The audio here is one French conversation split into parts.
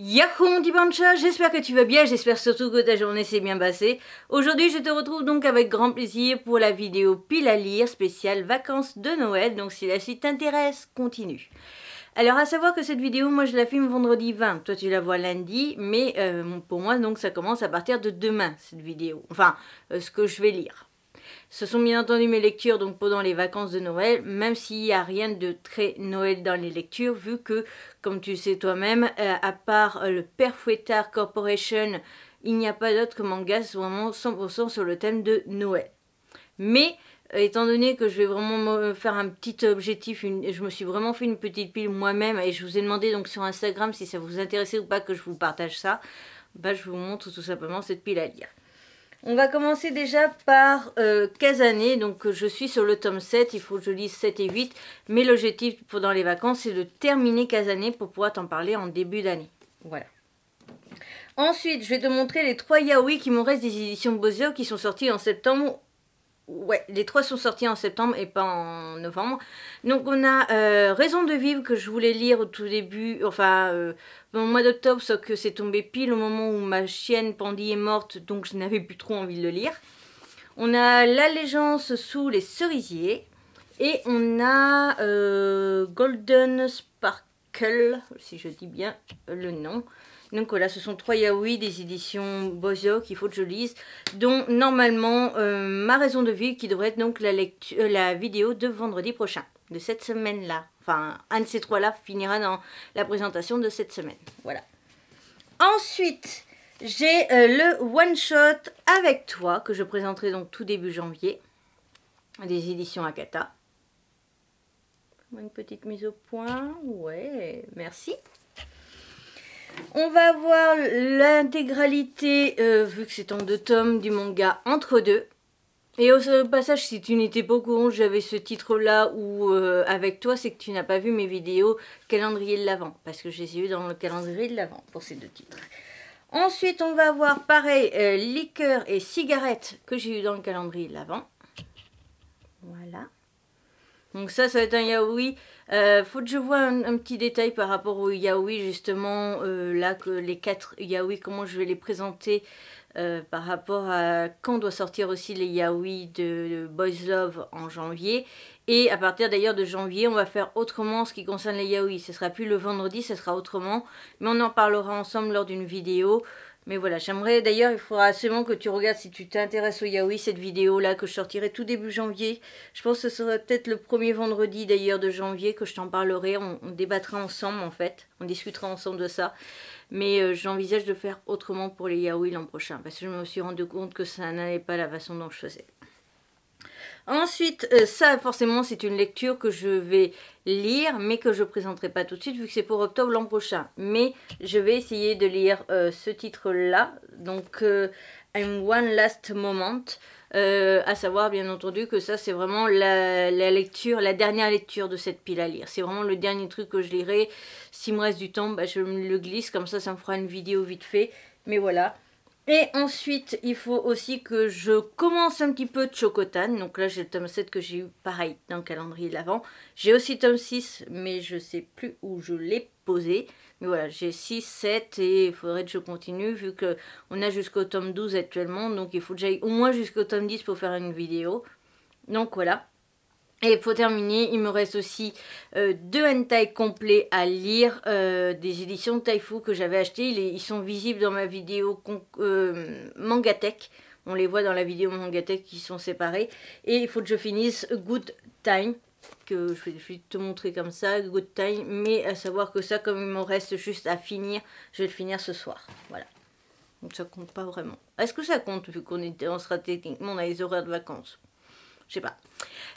Yahoo mon petit j'espère que tu vas bien, j'espère surtout que ta journée s'est bien passée. Aujourd'hui je te retrouve donc avec grand plaisir pour la vidéo pile à lire spéciale vacances de Noël, donc si la suite t'intéresse, continue. Alors à savoir que cette vidéo, moi je la filme vendredi 20, toi tu la vois lundi, mais euh, pour moi donc ça commence à partir de demain cette vidéo, enfin euh, ce que je vais lire. Ce sont bien entendu mes lectures donc pendant les vacances de Noël, même s'il n'y a rien de très Noël dans les lectures, vu que, comme tu sais toi-même, euh, à part euh, le Père Fouettard Corporation, il n'y a pas d'autres mangas vraiment 100% sur le thème de Noël. Mais euh, étant donné que je vais vraiment faire un petit objectif, je me suis vraiment fait une petite pile moi-même et je vous ai demandé donc sur Instagram si ça vous intéressait ou pas que je vous partage ça, bah je vous montre tout simplement cette pile à lire. On va commencer déjà par euh, Donc, je suis sur le tome 7. Il faut que je lise 7 et 8. Mais l'objectif pendant les vacances, c'est de terminer Casané pour pouvoir t'en parler en début d'année. Voilà. Ensuite, je vais te montrer les trois yaoi qui m'ont reste des éditions Bozio qui sont sorties en septembre Ouais, les trois sont sortis en septembre et pas en novembre. Donc on a euh, Raison de vivre que je voulais lire au tout début, enfin euh, au mois d'octobre, sauf que c'est tombé pile au moment où ma chienne Pandy est morte, donc je n'avais plus trop envie de le lire. On a L'allégeance sous les cerisiers et on a euh, Golden Sparkle, si je dis bien le nom. Donc voilà, ce sont trois yaoi des éditions Bozo qu'il faut que je lise, dont normalement euh, ma raison de vie, qui devrait être donc la, lecture, euh, la vidéo de vendredi prochain, de cette semaine-là. Enfin, un de ces trois-là finira dans la présentation de cette semaine. Voilà. Ensuite, j'ai euh, le One Shot avec toi que je présenterai donc tout début janvier des éditions Akata. Une petite mise au point, ouais, merci. On va voir l'intégralité, euh, vu que c'est en deux tomes, du manga Entre deux. Et au passage, si tu n'étais pas au courant, j'avais ce titre-là ou euh, avec toi, c'est que tu n'as pas vu mes vidéos calendrier de l'Avent. Parce que je les ai eues dans le calendrier de l'Avent pour ces deux titres. Ensuite, on va voir, pareil, euh, liqueur et Cigarette, que j'ai eu dans le calendrier de l'Avent. Donc ça, ça va être un yaoi. il euh, faut que je vois un, petit détail par rapport au yaoi, justement, euh, là, que les quatre yaoi, comment je vais les présenter euh, par rapport à quand doit sortir aussi les yaoi de, Boys Love en janvier. Et à partir d'ailleurs de janvier, on va faire autrement ce qui concerne les yaoi. Ce sera plus le vendredi, ce sera autrement. Mais on en parlera ensemble lors d'une vidéo mais voilà, j'aimerais d'ailleurs, il faudra absolument que tu regardes si tu t'intéresses au yaoi, cette vidéo-là que je sortirai tout début janvier. Je pense que ce sera peut-être le premier vendredi d'ailleurs de janvier que je t'en parlerai. On, débattra ensemble en fait, on discutera ensemble de ça. Mais euh, j'envisage de faire autrement pour les yaoi l'an prochain parce que je me suis rendu compte que ça n'allait pas la façon dont je faisais. Ensuite, euh, ça forcément c'est une lecture que je vais lire, mais que je présenterai pas tout de suite vu que c'est pour octobre l'an prochain. Mais je vais essayer de lire euh, ce titre-là, donc euh, I'm One Last Moment. à savoir bien entendu que ça c'est vraiment la, lecture, la dernière lecture de cette pile à lire. C'est vraiment le dernier truc que je lirai. S'il me reste du temps, bah, je le glisse, comme ça ça me fera une vidéo vite fait. Mais voilà, et ensuite, il faut aussi que je commence un petit peu de chocotan. Donc là, j'ai le tome 7 que j'ai eu, pareil, dans le calendrier de l'avant. J'ai aussi tome 6, mais je sais plus où je l'ai posé. Mais voilà, j'ai 6, 7 et il faudrait que je continue vu que on a jusqu'au tome 12 actuellement. Donc il faut que j'aille au moins jusqu'au tome 10 pour faire une vidéo. Donc voilà. Et pour terminer, il me reste aussi euh, deux hentai complets à lire euh, des éditions Taifu que j'avais achetées. Ils, ils, sont visibles dans ma vidéo euh, Mangatech. On les voit dans la vidéo Mangatech qui sont séparés. Et il faut que je finisse Good Time que je vais te montrer comme ça, Good Time. Mais à savoir que ça, comme il me reste juste à finir, je vais le finir ce soir. Voilà. Donc ça compte pas vraiment. Est-ce que ça compte vu qu'on est en stratégie On a les horaires de vacances je sais pas.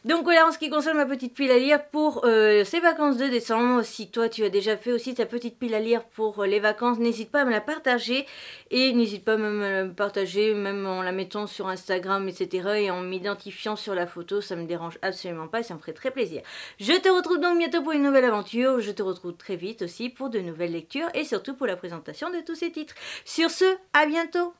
Donc voilà en ce qui concerne ma petite pile à lire pour euh, ces vacances de décembre. Si toi tu as déjà fait aussi ta petite pile à lire pour euh, les vacances, n'hésite pas à me la partager et n'hésite pas à à la euh, partager même en la mettant sur Instagram etc et en m'identifiant sur la photo, ça me dérange absolument pas et ça me ferait très plaisir. Je te retrouve donc bientôt pour une nouvelle aventure, je te retrouve très vite aussi pour de nouvelles lectures et surtout pour la présentation de tous ces titres. Sur ce, à bientôt